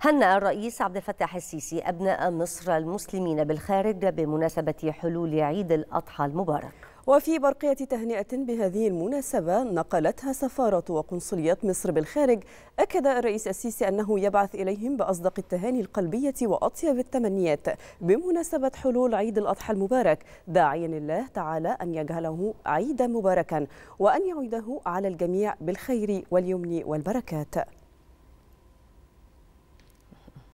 هنأ الرئيس عبد الفتاح السيسي أبناء مصر المسلمين بالخارج بمناسبة حلول عيد الأضحى المبارك وفي برقية تهنئة بهذه المناسبة نقلتها سفارة وقنصليات مصر بالخارج أكد الرئيس السيسي أنه يبعث إليهم بأصدق التهاني القلبية وأطيب التمنيات بمناسبة حلول عيد الأضحى المبارك داعيا الله تعالى أن يجعله عيدا مباركا وأن يعيده على الجميع بالخير واليمن والبركات